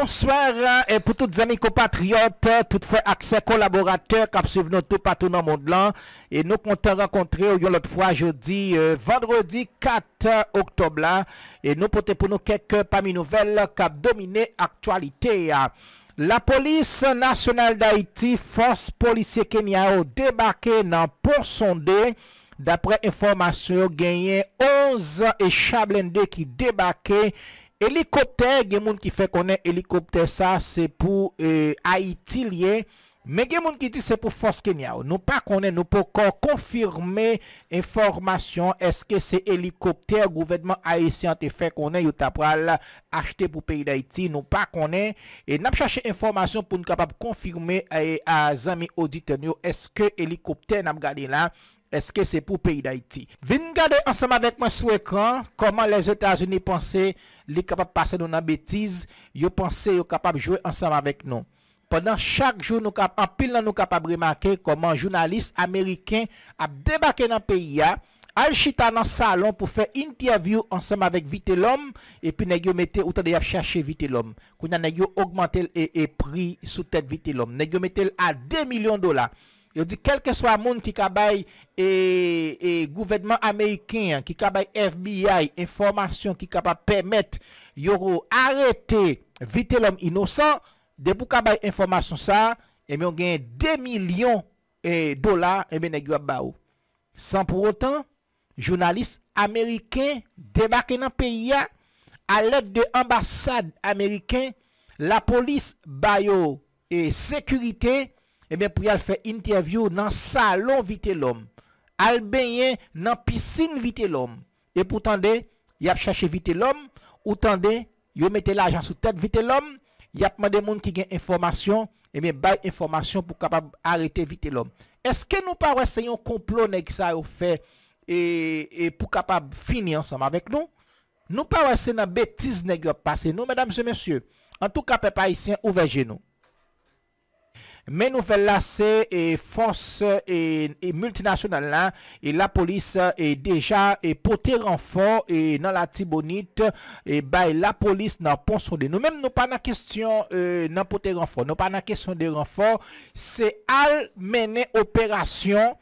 Bonsoir euh, pou euh, tout z'amiko patriote, tout fè akse kolaborate kap souvenote patou nan mond lan. E nou kontè rakontre ou euh, yon lot fwa jodi, vandredi 4 oktoblan. E nou pote pou nou kek pami nouvel kap domine aktualite. La polis nasyonal da iti, fos polisye Kenya ou debake nan porson de, d'apre informasyon genye 11 echablende ki debake, Helikopter, gen moun ki fè konen helikopter sa, se pou eh, Haiti liye. Me gen moun ki di se pou France Kenya ou. Nou pa konen nou pou kon konfirme informasyon eske se helikopter gouvernement Haitien te fè konen yot apwa la achete pou peyi d'Haïti. Nou pa konen. E nan chache informasyon pou nou kapab konfirme eh, a zanmi auditen yo eske helikopter nan gade la eske se pou peyi d'Haïti. Vin gade ansama dekman sou ekran koman les Etats-Unis pense. li kapap pase nou nan betize, yo pense yo kapap jowe ansanm avek nou. Pendan chak joun nou kapap, apil nan nou kapap remake, koman jounalist Ameriken ap debake nan peyi ya, al chita nan salon pou fe interview ansanm avek Vitellom, epi negyo mete, ou ta dey ap chache Vitellom, kwenan negyo augmente el e, e pri sou tet Vitellom, negyo mete el a 2 milyon dola, Yo di kelke swa moun ki kabay e, e, Gouvedman Amerikin Ki kabay FBI Informasyon ki kabay pemet Yoro arete Vite lom inosan De pou kabay informasyon sa E mwen genye 2 milyon dolar E mwen egwe ba ou San pou otan Jounalist Amerikin Debake nan piya A let de ambasad Amerikin La polis bayo E sekurite Emen eh pou yal fè interview nan salon vite l'om. Al ben yen nan piscine vite l'om. E pou tande, y ap chache vite l'om. Ou tande, y ap mette eh la ajan sou tèd vite l'om. Y ap mande moun ki gen informasyon. Emen bay informasyon pou kapab arete vite l'om. Eske nou pa wè se yon komplon neg sa ou fè e pou kapab fini ansam avèk nou? Nou pa wè se nan betiz neg yop pase nou? Mèdam se mèsyè, an tou kapè païsyen ouveje nou? Men nou vel la se e fons e multinasyonal la E la polis e deja e pote renfor E nan la tibonit E bay la polis nan pon son de Nou men nou pa nan kestyon nan pote renfor Nou pa nan kestyon de renfor Se al mene operasyon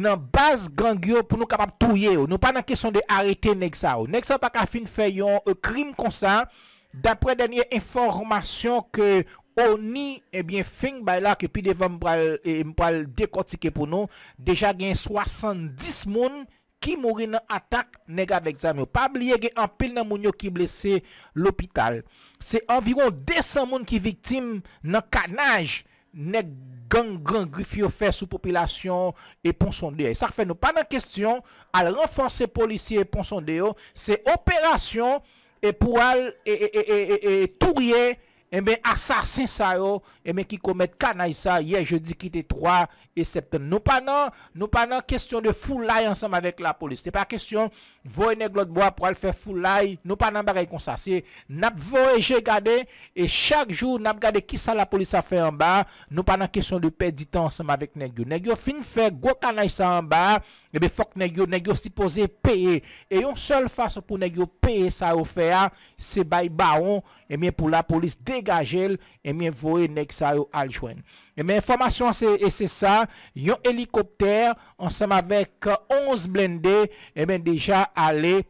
Nan bas gangyo pou nou kapap touye ou Nou pa nan kestyon de arete nek sa ou Nek sa ou pa ka fin fè yon e krim kon sa Dapre denye informasyon ke ou Oni, ebyen eh fink bay la ke pi devan mpral eh, dekotike pou nou, deja gen soasandis moun ki mouri nan atak nega vek zanmou. Pabliye gen apil nan moun yo ki blese lopital. Se environ desan moun ki viktim nan kanaj, ne gen gen grifyo fè sou popilasyon e pon son deyo. Sa fè nou pa nan kestyon, al renfansè polisyè e pon son deyo, se operasyon e pou al e, e, e tou rye, Eme eh asasin sa yo Eme eh ki komet kanay sa Ye je di ki te 3 E septem Nou panan Nou panan Kestyon de fulay Ansem avek la polis Te pa kestyon Voye neglo de boya Po al fe fulay Nou panan ba rey konsasye Nap voye je gade E chak jou Nap gade ki sa la polis A fe anba Nou panan kestyon de pedita Ansem avek negyo Negyo fin fe Gwa kanay sa anba Ebe fok negyo Negyo si pose peye E yon sol fasa pou negyo Peye sa yo fe a Se bay baon Eme pou la polis De gagel, e mwen eh vouye nek sa yo aljwen. E eh mwen informasyon e se sa, yon helikopter ansem avek 11 blende, e eh mwen deja ale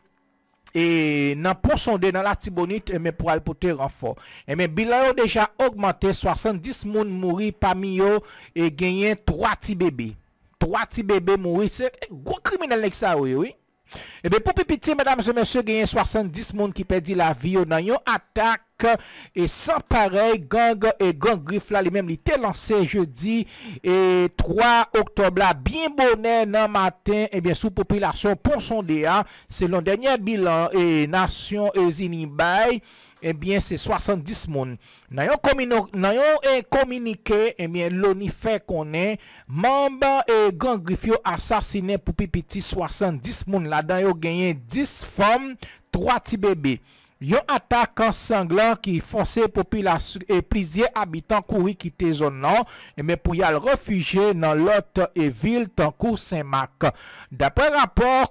e nan ponsonde nan la tibonite, e mwen pou alpote rafo. E mwen bilan yo deja augmante, 70 moun mouri pa mi yo, e genyen 3 ti bebe. 3 ti bebe mouri se, gwo kriminal nek sa yo. E mwen pou pipiti, mwen se genyen 70 moun ki pedi la vi yo nan yon atak E san parel gang e gangrif la li menm li te lanse jeudi e 3 oktob la Bin bonen nan matin ebyen eh sou popilasyon pon son dea Se lon denye bilan e nasyon e zinibay ebyen eh se 70 moun Nan yon e kominike ebyen loni fe konen Mamba e gangrif yo asasine pou pipiti 70 moun la Dan yo genyen 10 fom 3 ti bebe Yon atak an sanglan ki fonse populasyon e plizye abitan kou wikite zon nan, e men pou yal refuje nan lot e vil tankou Saint-Marc. Dapre rapor,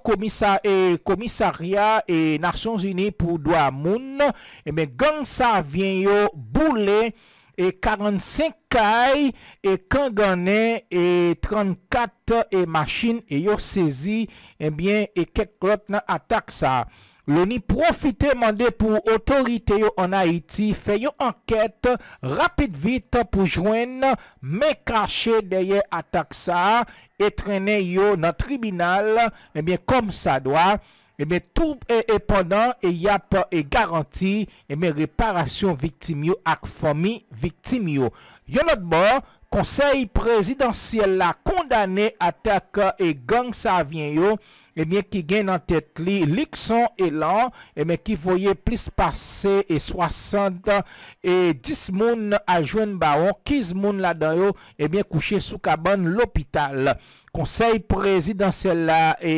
komisaria e Nasyon Zini pou do amoun, e men gang sa vyen yo boule e 45 kaye e kangane e 34 e machin yo sezi, e men keklot nan atak sa. Louni profite mande pou otorite yo an Haiti, feyo anket rapit vit pou jwen me kache deye atak sa, etrene yo nan tribunal, ebyen kom sa doa, ebyen toub e eponan, e, e, e yap e garanti, ebyen reparasyon viktim yo ak fomi viktim yo. Yo not bo? konsey prezidansye la kondane atak e gang sa avyen yo e eh bie ki gen nan tet li likson e lan e eh bie ki foye plis pase e swasant e dis moun a jwen baon kiz moun eh la dan yo e bie kouche soukaban lopital konsey prezidansye la e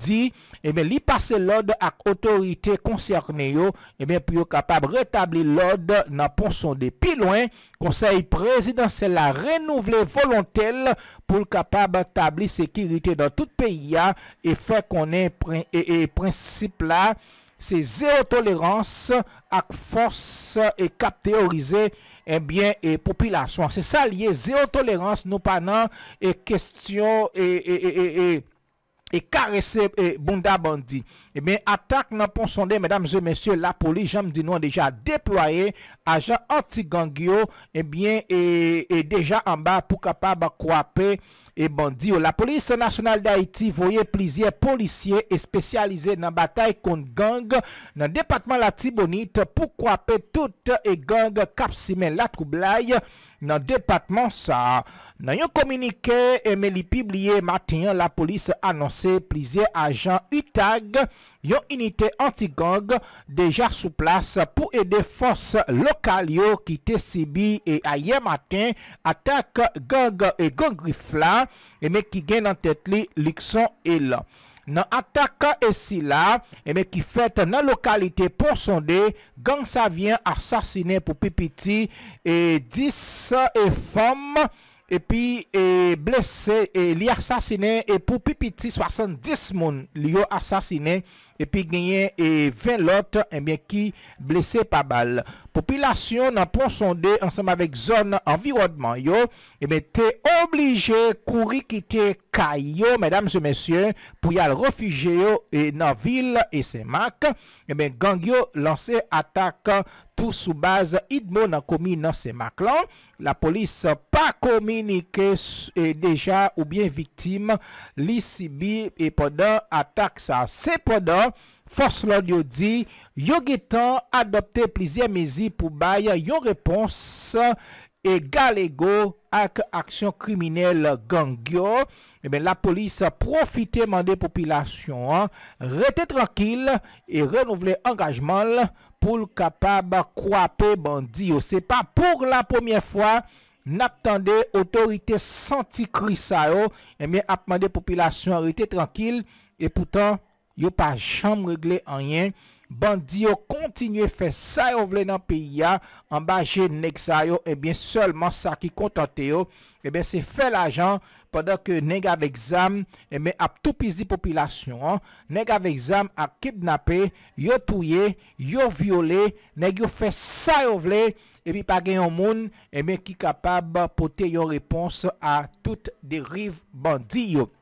di e bie li pase lode ak otorite konserne yo e bie pou yo kapab retabli lode nan ponson de pilouen konsey prezidansye la re renouveler volonté pour capable d'établir sécurité dans tout pays hein, et faire qu'on ait et, principe là c'est zéro tolérance à force et cap théoriser eh bien et population c'est ça lié zéro tolérance nous pas et question et, et, et E karese bunda bandi. E eh ben, atak nan pon sonde, mèdames e mèsyè, la polis, jame di nou an deja, deploye ajan anti-gangyo, e eh ben, e deja an ba pou kapab kwape e eh, bandi. La polis nasyonal de Haiti voye plizier polisye e spesyalize nan batay kon gang nan depatman la tibonite pou kwape tout e gang kapsime la koublai nan depatman sa. Nan yon komunike, eme li pibliye matin, la polis anonse plize ajan utag, yon unitè anti-Gong deja sou plase pou ede fos lokal yo ki te sibi e a ye matin, atak Gong e Gongrifla, eme ki gen nan tetli Lixon e la. Nan atak esi la, eme ki fet nan lokalite porsonde, Gong sa vyen asasine pou pipiti e dis e fombe, Epi eh, blese eh, li asasine E pou pipiti 70 moun li yo asasine Epi genyen e ven lot Emen eh ki blese pabal Popilasyon nan pon sonde Ansem avek zon environman yo Emen eh te oblije Kouri kite kay yo Pou yal refuge yo E nan vil e semak Emen eh gangyo lanse Atak tout soubaz Idmo nan komi nan semak lan La polis pa komi Ni ke e deja ou bien Victime lisibi Epoda atak sa sepoda Fos Lord yo di Yo getan adopte plizye mezi pou baye Yo repons e gale go ak aksyon kriminelle gangyo Ebe eh la polis profite mande popilasyon Rete trankil e renouvle angajman Poul kapab kwape bandi yo Se pa pou la pomyen fwa Naptande otorite santi kri sa yo Ebe eh ap mande popilasyon Rete trankil e poutan yo pa chanm regle anyen, bandi yo kontinye fe sa yo vle nan piya, anba je nek sa yo, ebyen eh solman sa ki kontante yo, ebyen eh se fe la jan, padan ke nega veksam, ebyen eh ap tou pizi popilasyon, nega veksam ap kidnapé, yo touye, yo viole, neg yo fe sa yo vle, ebyen pa gen yon moun, ebyen ki kapab pote yon repons a tout de riv bandi yo.